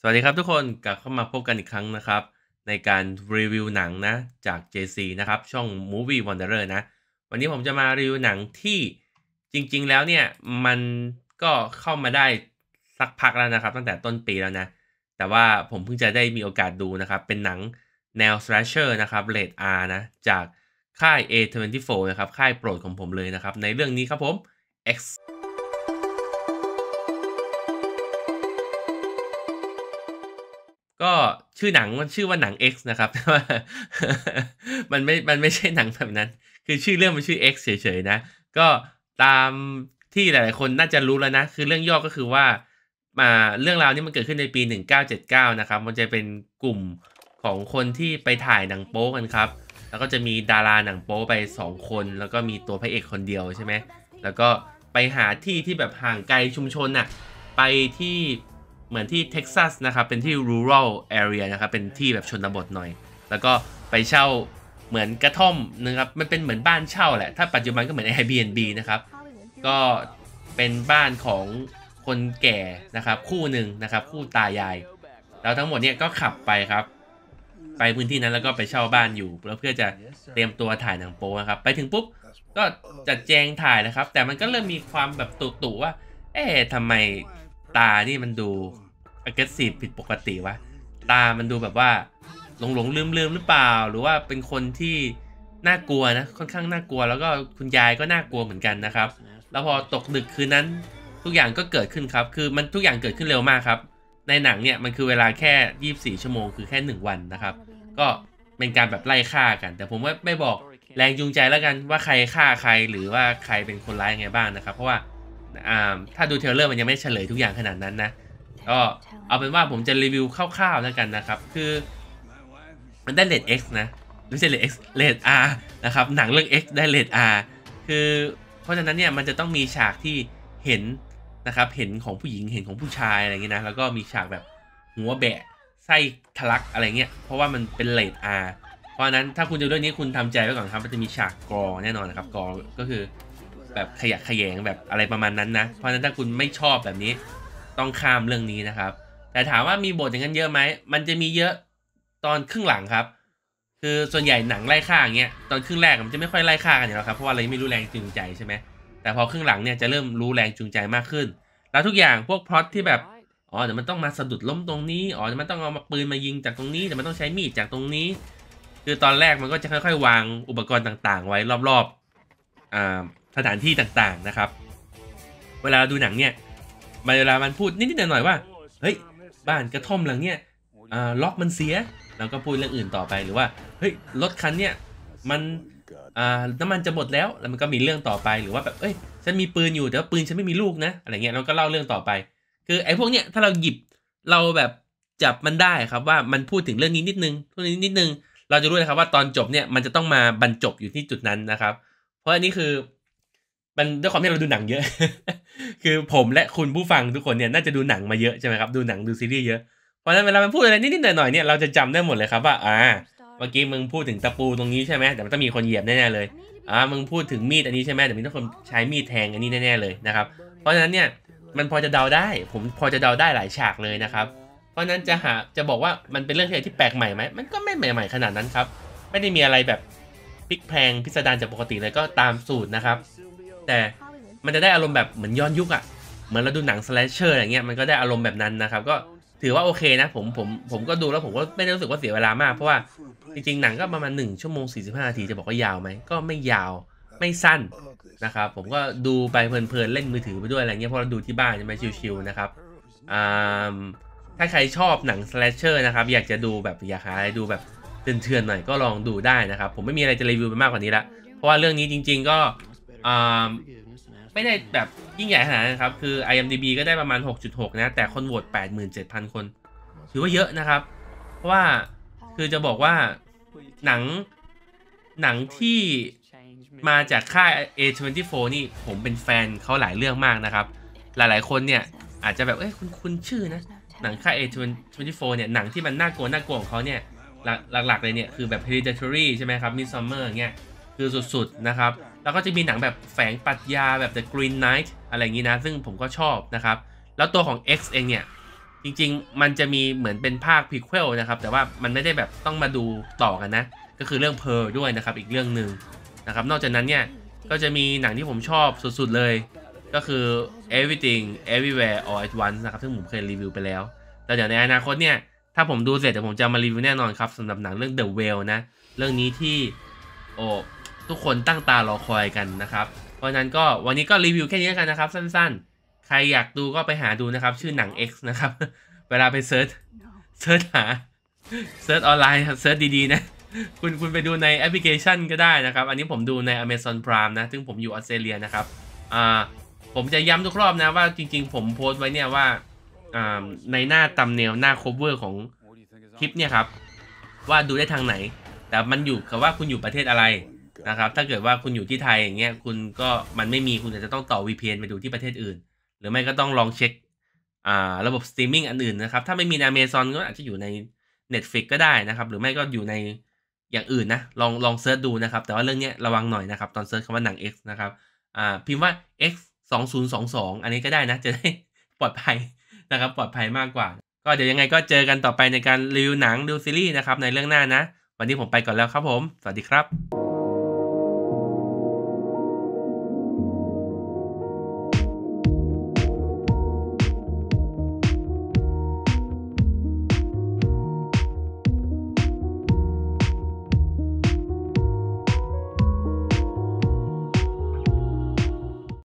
สวัสดีครับทุกคน กลับเข้ามาพบกันอีกครั้งนะครับในการรีวิวหนังนะจาก JC นะครับช่อง Movie Wanderer นะวันนี้ผมจะมารีวิวหนังที่จริงๆ แล้วเนี่ยมันก็เข้ามาได้สักพักแล้วนะครับ ตั้งแต่ต้นปีแล้วนะแต่ว่าผมเพิ่งจะได้มีโอกาสดูนะครับเป็นหนังแนว slasher นะครับ Rate R นะจากค่าย A24 นะครับค่ายโปรดของผมเลยนะครับในเรื่องนี้ครับผม X ก็ชื่อหนังมันชื่อว่าหนัง X นะครับแต่ว่ามันไม่มันไม่ใช่หนังแบบนั้น คือชื่อเรื่องมันชื่อ X เฉยๆ นะก็ตามที่หลาย ๆ คนน่าจะรู้แล้วนะคือเรื่องย่อก็คือว่ามาเรื่องราวนี้มันเกิดขึ้นในปี1979นะครับมันจะเป็นกลุ่มของคนที่ไปถ่ายหนังโป๊กันครับ แล้วก็จะมีดาราหนังโป๊ไป 2 คน แล้วก็มีตัวพระเอกคนเดียวใช่ไหมแล้วก็ไปหาที่ที่แบบห่างไกลชุมชนน่ะไปที่เหมือนที่เท็กซัสนะครับเป็นที่ rural area นะครับเป็นที่แบบชนบทหน่อย แล้วก็ไปเช่าเหมือนกระท่อมนะครับมันเป็นเหมือนบ้านเช่าแหละถ้าปัจจุบันก็เหมือน Airbnb นะครับก็เป็นบ้านของคนแก่นะครับคู่หนึ่งนะครับคู่ตายายแล้วทั้งหมดเนี่ยก็ขับไปครับ ไปพื้นที่นั้นแล้วก็ไปเช่าบ้านอยู่แล้วเพื่อจะเตรียมตัวถ่ายหนังโป้นะครับไปถึงปุ๊บก็จัดแจงถ่ายนะครับ แต่มันก็เริ่มมีความแบบตุกๆว่า เอ๊ะทำไมตานี่มันดู aggressive ผิดปกติวะตา มันดูแบบว่าหลงหลงลืมลืมหรือเปล่า หรือว่าเป็นคนที่น่ากลัวนะค่อนข้างน่ากลัวแล้วก็คุณยายก็น่ากลัวเหมือนกันนะครับ แล้วพอตกดึกคืนนั้นทุกอย่างก็เกิดขึ้นครับ คือมันทุกอย่างเกิดขึ้นเร็วมากครับในหนังเนี่ยมันคือเวลาแค่ 24 ชั่วโมงคือแค่ 1 วันนะครับ ก็เป็นการแบบไล่ฆ่ากัน แต่ผมว่าไม่บอกแรงจูงใจแล้วกันว่าใครฆ่าใครหรือว่าใครเป็นคนร้ายยังไงบ้างนะครับเพราะว่าถ้าดูเทเลอร์มันยังไม่เฉลยทุกอย่างขนาดนั้นนะก็เอาเป็นว่าผมจะรีวิวคร่าวๆแล้วกันนะครับคือมันได้เลด X นะไม่ใช่เลด X เลด R นะครับหนังเรื่อง X ได้เลด R คือเพราะฉะนั้นเนี่ยมันจะต้องมีฉากที่เห็นนะครับเห็นของผู้หญิงเห็นของผู้ชายอะไรเงี้ยนะแล้วก็มีฉากแบบหัวแบะไส้ทะลักอะไรเงี้ยเพราะว่ามันเป็นเลด R เพราะนั้นถ้าคุณดูเรื่องนี้คุณทำใจไว้ก่อนครับมันจะมีฉากกรอแน่นอนนะครับกรอก็คือแบบขยะขยงแบบอะไรประมาณนั้นนะ เพราะฉะนั้นถ้าคุณไม่ชอบแบบนี้ ต้องข้ามเรื่องนี้นะครับ แต่ถามว่ามีบทอย่างนั้นเยอะไหม มันจะมีเยอะตอนครึ่งหลังครับ คือส่วนใหญ่หนังไล่ฆ่าอย่างเงี้ยตอนครึ่งแรกมันจะไม่ค่อยไล่ฆ่ากันอยู่แล้วครับ เพราะว่าอะไรไม่รู้แรงจูงใจใช่ไหมแต่พอครึ่งหลังเนี่ยจะเริ่มรู้แรงจูงใจมากขึ้น แล้วทุกอย่างพวกพล็อตที่แบบอ๋อเดี๋ยวมันต้องมาสะดุดล้มตรงนี้อ๋อเดี๋ยวมันต้องเอามาปืนมายิงจากตรงนี้เดี๋ยวมันต้องใช้มีดจากตรงนี้ คือตอนแรกมันก็จะค่อยๆ วางอุปกรณ์ต่างๆ ไว้รอบๆอ่าสถานที่ต่างๆนะครับ เวลาดูหนังเนี่ยบางเวลามันพูดนิดๆหน่อยๆว่า เฮ้ยบ้านกระท่อมหลังเนี่ยล็อกมันเสีย แล้วก็พูดเรื่องอื่นต่อไป หรือว่า เฮ้ยรถคันเนี่ยมันน้ำมันจะหมดแล้ว แล้วมันก็มีเรื่องต่อไป หรือว่าแบบเอ้ย ฉันมีปืนอยู่แต่ว่าปืนฉันไม่มีลูกนะ อะไรเงี้ย แล้วก็เล่าเรื่องต่อไป คือไอ้พวกเนี้ยถ้าเราหยิบ เราแบบจับมันได้ครับว่ามันพูดถึงเรื่องนี้นิดนึงเรื่องนี้นิดนึง เราจะรู้เลยครับว่าตอนจบเนี่ยมันจะต้องมาบรรจบอยู่ที่จุดนั้นนะครับ เพราะอันนี้คืมันด้วยความที่เราดูหนังเยอะ คือผมและคุณผู้ฟังทุกคนเนี่ยน่าจะดูหนังมาเยอะใช่ไหมครับ ดูหนังดูซีรีส์เยอะ เพราะฉะนั้นเวลามันพูดอะไรนิดๆหน่อยๆเนี่ยเราจะจำได้หมดเลยครับว่า อ่า เมื่อกี้มึงพูดถึงตะปูตรงนี้ใช่ไหมแต่มันต้องมีคนเหยียบแน่ๆเลย อ่า มึงพูดถึงมีดอันนี้ใช่ไหมแต่มีต้องคนใช้มีดแทงอันนี้แน่ๆเลยนะครับ เพราะฉะนั้นเนี่ยมันพอจะเดาได้ ผมพอจะเดาได้หลายฉากเลยนะครับ เพราะนั้นจะหาจะบอกว่ามันเป็นเรื่องที่แปลกใหม่ไหมมันก็ไม่ใหม่ๆขนาดนั้นครับ ไม่ได้มีอะไรแบบพลิกแพงพิสดารจากปกติเลยก็ตามสูตรนะครับแต่มันจะได้อารมณ์แบบเหมือนย้อนยุคอะเหมือนเราดูหนังสแลชเชอร์อะไรเงี้ยมันก็ได้อารมณ์แบบนั้นนะครับก็ถือว่าโอเคนะผมผมผมก็ดูแล้วผมก็ไม่ได้รู้สึกว่าเสียเวลามากเพราะว่าจริง ๆหนังก็ประมาณหนึ่งชั่วโมง45นาทีจะบอกว่ายาวไหมก็ไม่ยาวไม่สั้นนะครับผมก็ดูไปเพลินๆเล่นมือถือไปด้วยอะไรเงี้ยเพราะเราดูที่บ้านใช่ไหมชิวๆนะครับถ้าใครชอบหนังสแลชเชอร์นะครับอยากจะดูแบบอยากหาอะไรดูแบบเถื่อนๆหน่อยก็ลองดูได้นะครับผมไม่มีอะไรจะรีวิวไปมากกว่านี้ละเพราะว่าเรื่องนี้จริง ๆก็ไม่ได้แบบยิ่งใหญ่ขนาดนั้นครับ คือ IMDB ก็ได้ประมาณ 6.6 นะ แต่คนโหวต87,000 คน ถือว่าเยอะนะครับเพราะว่าคือจะบอกว่าหนังหนังที่มาจากค่าย A24 นี่ผมเป็นแฟนเขาหลายเรื่องมากนะครับ หลายๆคนเนี่ย อาจจะแบบ เอ้ยคุณคุณชื่อนะ หนังค่าย A24 เนี่ย หนังที่มันน่ากลัวน่ากลัวของเขาเนี่ย หลักๆเลยเนี่ยคือแบบ Hereditary ใช่ไหมครับ Midsummer เงี้ยคือสุดๆ นะครับ แล้วก็จะมีหนังแบบแฝงปรัชญาแบบ The Green Knight อะไรอย่างนี้นะ ซึ่งผมก็ชอบนะครับ แล้วตัวของ X เองเนี่ย จริงๆ มันจะมีเหมือนเป็นภาคพรีเควลนะครับ แต่ว่ามันไม่ได้แบบต้องมาดูต่อกันนะ ก็คือเรื่องเพลด้วยนะครับ อีกเรื่องหนึ่งนะครับ นอกจากนั้นเนี่ย ก็จะมีหนังที่ผมชอบสุดๆ เลย ก็คือ Everything Everywhere All at Once นะครับ ซึ่งผมเคยรีวิวไปแล้ว แต่เดี๋ยวในอนาคตเนี่ย ถ้าผมดูเสร็จเดี๋ยวผมจะมารีวิวแน่นอนครับสำหรับหนังเรื่อง The Whale นะ เรื่องนี้ที่โอ้ทุกคนตั้งตารอคอยกันนะครับ เพราะนั้นก็วันนี้ก็รีวิวแค่นี้กันนะครับ สั้นๆ ใครอยากดูก็ไปหาดูนะครับ ชื่อหนัง X นะครับ เวลาไปเซิร์ชเซิร์ชหา เซิร์ชออนไลน์เซิร์ชดีๆนะ คุณคุณไปดูในแอปพลิเคชันก็ได้นะครับ อันนี้ผมดูใน Amazon Prime นะ ซึ่งผมอยู่ออสเตรเลียนะครับ อ่า ผมจะย้ำทุกรอบนะ ว่าจริงๆ ผมโพสต์ไว้เนี่ยว่าอ่า ในหน้าตำเนลหน้าโคเวอร์ของคลิปเนี่ยครับ ว่าดูได้ทางไหน แต่มันอยู่กับว่าคุณอยู่ประเทศอะไรนะครับ ถ้าเกิดว่าคุณอยู่ที่ไทยอย่างเงี้ย คุณก็มันไม่มี คุณอาจจะต้องต่อ VPN ไปดูที่ประเทศอื่น หรือไม่ก็ต้องลองเช็คอ่าระบบสตรีมมิ่งอันอื่นนะครับ ถ้าไม่มีใน Amazon ก็อาจจะอยู่ใน Netflix ก็ได้นะครับ หรือไม่ก็อยู่ในอย่างอื่นนะ ลองลองเซิร์ชดูนะครับ แต่ว่าเรื่องนี้ระวังหน่อยนะครับ ตอนเซิร์ชคำว่าหนัง X นะครับอ่าพิมพ์ว่า X 2 0 2 2อันนี้ก็ได้นะ จะได้ปลอดภัยนะครับ ปลอดภัยมากกว่า ก็เดี๋ยวยังไงก็เจอกันต่อไปในการรีวิวหนังดูซีรีส์นะครับในเรื่องหน้านะ วันนี้ผมไปก่อนแล้วครับผม สวัสดีครับ